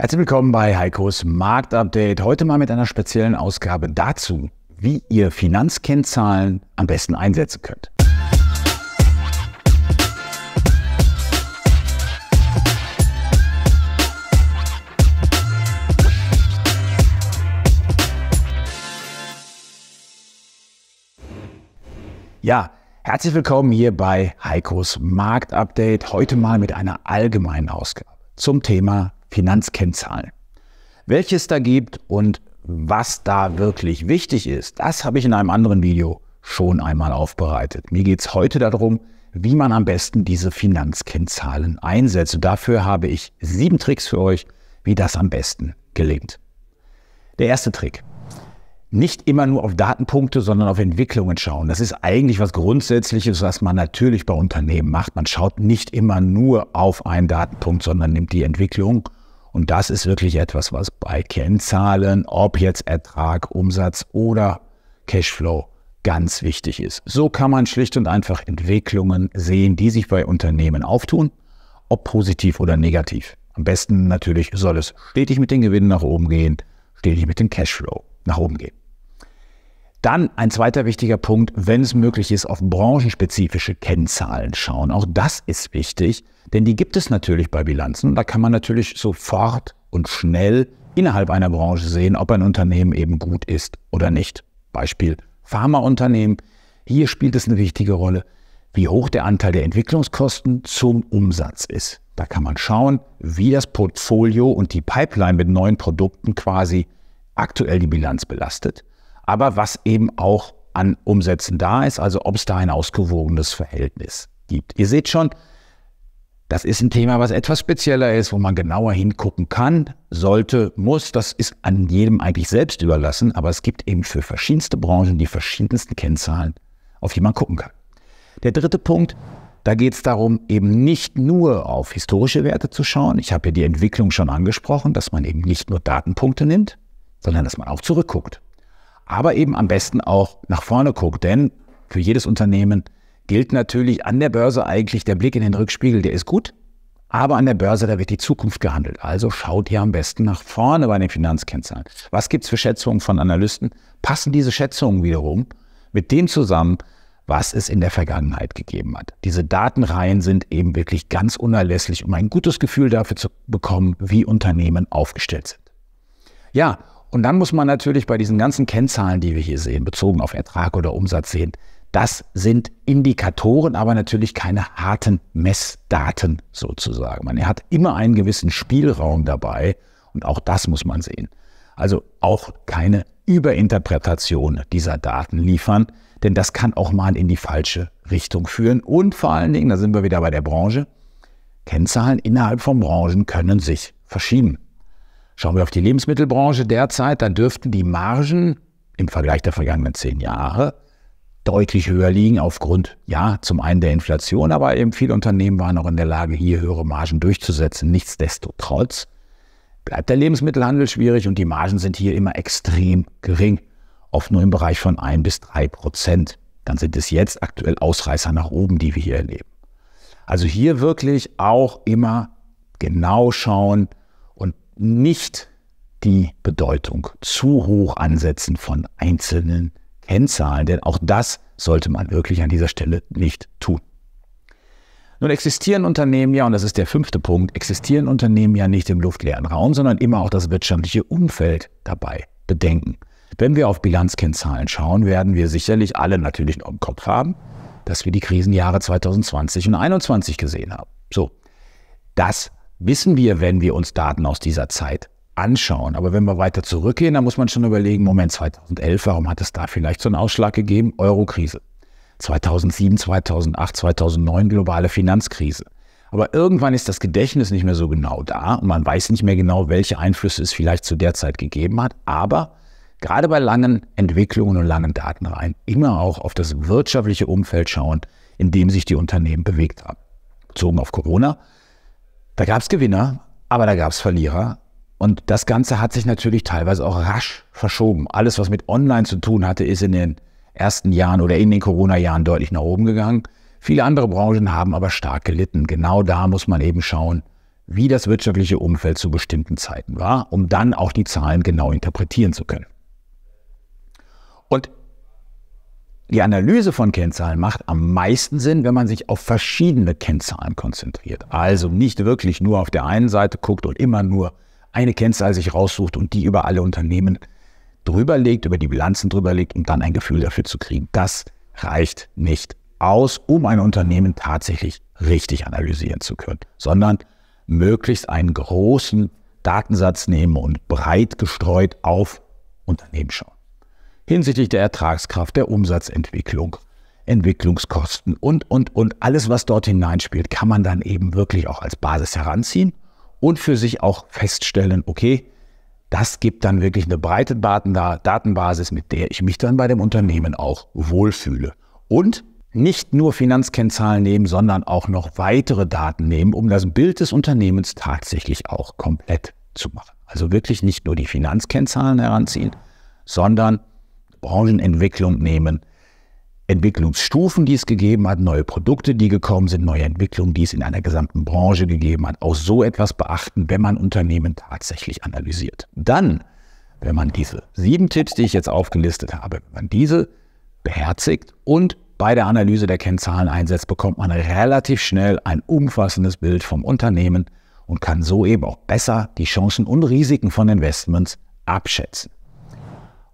Herzlich willkommen bei Heikos Marktupdate. Heute mal mit einer speziellen Ausgabe dazu, wie ihr Finanzkennzahlen am besten einsetzen könnt. Ja, herzlich willkommen hier bei Heikos Marktupdate. Heute mal mit einer allgemeinen Ausgabe zum Thema Finanzkennzahlen. Welches da gibt und was da wirklich wichtig ist, das habe ich in einem anderen Video schon einmal aufbereitet. Mir geht es heute darum, wie man am besten diese Finanzkennzahlen einsetzt. Und dafür habe ich sieben Tricks für euch, wie das am besten gelingt. Der erste Trick. Nicht immer nur auf Datenpunkte, sondern auf Entwicklungen schauen. Das ist eigentlich was Grundsätzliches, was man natürlich bei Unternehmen macht. Man schaut nicht immer nur auf einen Datenpunkt, sondern nimmt die Entwicklung und das ist wirklich etwas, was bei Kennzahlen, ob jetzt Ertrag, Umsatz oder Cashflow, ganz wichtig ist. So kann man schlicht und einfach Entwicklungen sehen, die sich bei Unternehmen auftun, ob positiv oder negativ. Am besten natürlich soll es stetig mit den Gewinnen nach oben gehen, stetig mit dem Cashflow nach oben gehen. Dann ein zweiter wichtiger Punkt, wenn es möglich ist, auf branchenspezifische Kennzahlen schauen. Auch das ist wichtig, denn die gibt es natürlich bei Bilanzen. Da kann man natürlich sofort und schnell innerhalb einer Branche sehen, ob ein Unternehmen eben gut ist oder nicht. Beispiel Pharmaunternehmen. Hier spielt es eine wichtige Rolle, wie hoch der Anteil der Entwicklungskosten zum Umsatz ist. Da kann man schauen, wie das Portfolio und die Pipeline mit neuen Produkten quasi aktuell die Bilanz belastet aber was eben auch an Umsätzen da ist, also ob es da ein ausgewogenes Verhältnis gibt. Ihr seht schon, das ist ein Thema, was etwas spezieller ist, wo man genauer hingucken kann, sollte, muss. Das ist an jedem eigentlich selbst überlassen, aber es gibt eben für verschiedenste Branchen die verschiedensten Kennzahlen, auf die man gucken kann. Der dritte Punkt, da geht es darum, eben nicht nur auf historische Werte zu schauen. Ich habe ja die Entwicklung schon angesprochen, dass man eben nicht nur Datenpunkte nimmt, sondern dass man auch zurückguckt aber eben am besten auch nach vorne guckt. Denn für jedes Unternehmen gilt natürlich an der Börse eigentlich der Blick in den Rückspiegel, der ist gut, aber an der Börse, da wird die Zukunft gehandelt. Also schaut ihr am besten nach vorne bei den Finanzkennzahlen. Was gibt es für Schätzungen von Analysten? Passen diese Schätzungen wiederum mit dem zusammen, was es in der Vergangenheit gegeben hat. Diese Datenreihen sind eben wirklich ganz unerlässlich, um ein gutes Gefühl dafür zu bekommen, wie Unternehmen aufgestellt sind. Ja, und dann muss man natürlich bei diesen ganzen Kennzahlen, die wir hier sehen, bezogen auf Ertrag oder Umsatz sehen, das sind Indikatoren, aber natürlich keine harten Messdaten sozusagen. Man hat immer einen gewissen Spielraum dabei und auch das muss man sehen. Also auch keine Überinterpretation dieser Daten liefern, denn das kann auch mal in die falsche Richtung führen. Und vor allen Dingen, da sind wir wieder bei der Branche, Kennzahlen innerhalb von Branchen können sich verschieben. Schauen wir auf die Lebensmittelbranche derzeit, dann dürften die Margen im Vergleich der vergangenen zehn Jahre deutlich höher liegen aufgrund, ja, zum einen der Inflation, aber eben viele Unternehmen waren auch in der Lage, hier höhere Margen durchzusetzen. Nichtsdestotrotz bleibt der Lebensmittelhandel schwierig und die Margen sind hier immer extrem gering, oft nur im Bereich von ein bis drei Prozent. Dann sind es jetzt aktuell Ausreißer nach oben, die wir hier erleben. Also hier wirklich auch immer genau schauen, nicht die Bedeutung zu hoch ansetzen von einzelnen Kennzahlen, denn auch das sollte man wirklich an dieser Stelle nicht tun. Nun existieren Unternehmen ja, und das ist der fünfte Punkt, existieren Unternehmen ja nicht im luftleeren Raum, sondern immer auch das wirtschaftliche Umfeld dabei bedenken. Wenn wir auf Bilanzkennzahlen schauen, werden wir sicherlich alle natürlich noch im Kopf haben, dass wir die Krisenjahre 2020 und 2021 gesehen haben. So, das wissen wir, wenn wir uns Daten aus dieser Zeit anschauen. Aber wenn wir weiter zurückgehen, dann muss man schon überlegen, Moment, 2011, warum hat es da vielleicht so einen Ausschlag gegeben? Eurokrise. 2007, 2008, 2009 globale Finanzkrise. Aber irgendwann ist das Gedächtnis nicht mehr so genau da und man weiß nicht mehr genau, welche Einflüsse es vielleicht zu der Zeit gegeben hat. Aber gerade bei langen Entwicklungen und langen Datenreihen immer auch auf das wirtschaftliche Umfeld schauen, in dem sich die Unternehmen bewegt haben. Bezogen auf Corona da gab es Gewinner, aber da gab es Verlierer. Und das Ganze hat sich natürlich teilweise auch rasch verschoben. Alles, was mit Online zu tun hatte, ist in den ersten Jahren oder in den Corona-Jahren deutlich nach oben gegangen. Viele andere Branchen haben aber stark gelitten. Genau da muss man eben schauen, wie das wirtschaftliche Umfeld zu bestimmten Zeiten war, um dann auch die Zahlen genau interpretieren zu können. Die Analyse von Kennzahlen macht am meisten Sinn, wenn man sich auf verschiedene Kennzahlen konzentriert. Also nicht wirklich nur auf der einen Seite guckt und immer nur eine Kennzahl sich raussucht und die über alle Unternehmen drüberlegt, über die Bilanzen drüberlegt, um dann ein Gefühl dafür zu kriegen. Das reicht nicht aus, um ein Unternehmen tatsächlich richtig analysieren zu können, sondern möglichst einen großen Datensatz nehmen und breit gestreut auf Unternehmen schauen hinsichtlich der Ertragskraft, der Umsatzentwicklung, Entwicklungskosten und, und, und alles, was dort hineinspielt, kann man dann eben wirklich auch als Basis heranziehen und für sich auch feststellen, okay, das gibt dann wirklich eine breite Datenbasis, mit der ich mich dann bei dem Unternehmen auch wohlfühle. Und nicht nur Finanzkennzahlen nehmen, sondern auch noch weitere Daten nehmen, um das Bild des Unternehmens tatsächlich auch komplett zu machen. Also wirklich nicht nur die Finanzkennzahlen heranziehen, sondern Branchenentwicklung nehmen, Entwicklungsstufen, die es gegeben hat, neue Produkte, die gekommen sind, neue Entwicklungen, die es in einer gesamten Branche gegeben hat. Auch so etwas beachten, wenn man Unternehmen tatsächlich analysiert. Dann, wenn man diese sieben Tipps, die ich jetzt aufgelistet habe, wenn man diese beherzigt und bei der Analyse der Kennzahlen einsetzt, bekommt man relativ schnell ein umfassendes Bild vom Unternehmen und kann so eben auch besser die Chancen und Risiken von Investments abschätzen.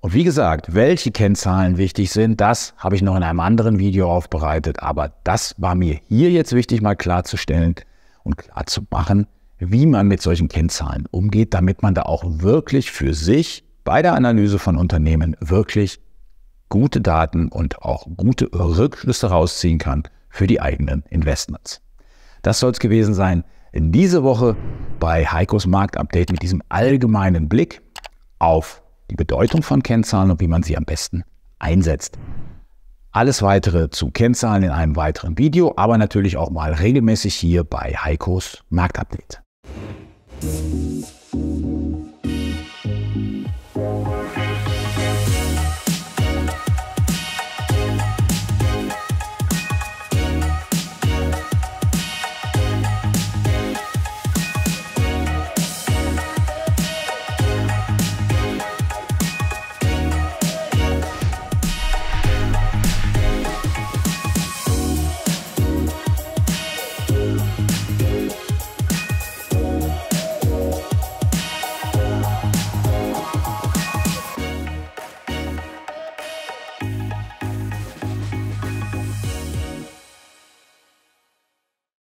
Und wie gesagt, welche Kennzahlen wichtig sind, das habe ich noch in einem anderen Video aufbereitet. Aber das war mir hier jetzt wichtig, mal klarzustellen und klarzumachen, wie man mit solchen Kennzahlen umgeht, damit man da auch wirklich für sich bei der Analyse von Unternehmen wirklich gute Daten und auch gute Rückschlüsse rausziehen kann für die eigenen Investments. Das soll es gewesen sein in diese Woche bei Heikos Marktupdate mit diesem allgemeinen Blick auf die Bedeutung von Kennzahlen und wie man sie am besten einsetzt. Alles weitere zu Kennzahlen in einem weiteren Video, aber natürlich auch mal regelmäßig hier bei Heikos Marktupdate.